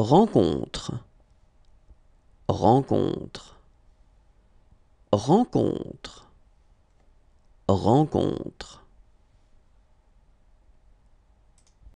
rencontre, rencontre, rencontre, rencontre.